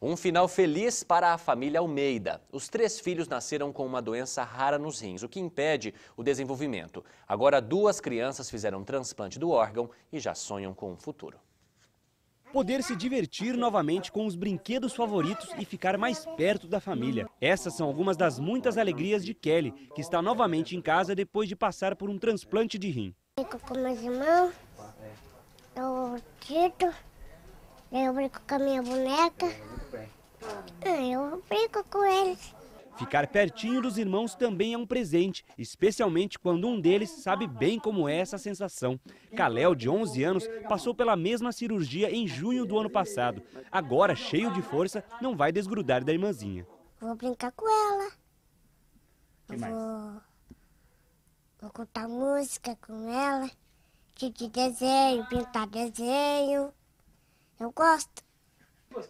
Um final feliz para a família Almeida. Os três filhos nasceram com uma doença rara nos rins, o que impede o desenvolvimento. Agora, duas crianças fizeram um transplante do órgão e já sonham com um futuro. Poder se divertir novamente com os brinquedos favoritos e ficar mais perto da família. Essas são algumas das muitas alegrias de Kelly, que está novamente em casa depois de passar por um transplante de rim. Fico com meus irmãos, eu tito, eu brinco com a minha boneca. Ah, eu brinco com eles. Ficar pertinho dos irmãos também é um presente, especialmente quando um deles sabe bem como é essa sensação. Kalel, de 11 anos, passou pela mesma cirurgia em junho do ano passado. Agora, cheio de força, não vai desgrudar da irmãzinha. Vou brincar com ela. Que mais? Vou, vou contar música com ela, de desenho, pintar desenho. Eu gosto.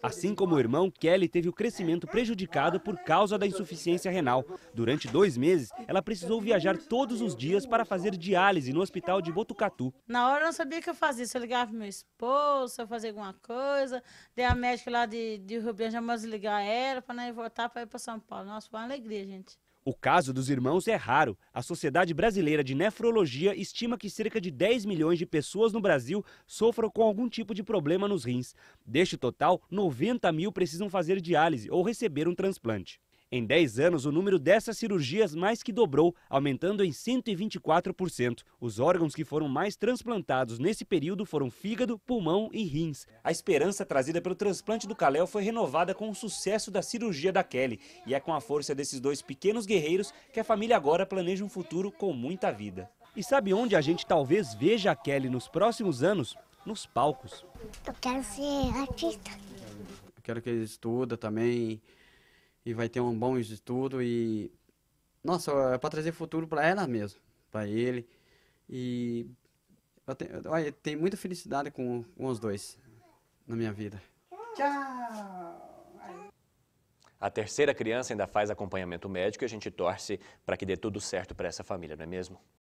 Assim como o irmão, Kelly teve o crescimento prejudicado por causa da insuficiência renal. Durante dois meses, ela precisou viajar todos os dias para fazer diálise no hospital de Botucatu. Na hora eu não sabia o que eu fazia, se eu ligava para meu esposo, se eu fazia alguma coisa. Dei a médica lá de, de Rio já mais ligar ela para não ir voltar para ir para São Paulo. Nossa, foi uma alegria, gente. O caso dos irmãos é raro. A Sociedade Brasileira de Nefrologia estima que cerca de 10 milhões de pessoas no Brasil sofram com algum tipo de problema nos rins. Deste total, 90 mil precisam fazer diálise ou receber um transplante. Em 10 anos, o número dessas cirurgias mais que dobrou, aumentando em 124%. Os órgãos que foram mais transplantados nesse período foram fígado, pulmão e rins. A esperança trazida pelo transplante do Calel foi renovada com o sucesso da cirurgia da Kelly. E é com a força desses dois pequenos guerreiros que a família agora planeja um futuro com muita vida. E sabe onde a gente talvez veja a Kelly nos próximos anos? Nos palcos. Eu quero ser artista. Eu quero que ele estuda também, e vai ter um bom estudo e nossa, é para trazer futuro para ela mesmo, para ele. E eu tenho, olha, tenho muita felicidade com, com os dois na minha vida. Tchau. A terceira criança ainda faz acompanhamento médico e a gente torce para que dê tudo certo para essa família, não é mesmo?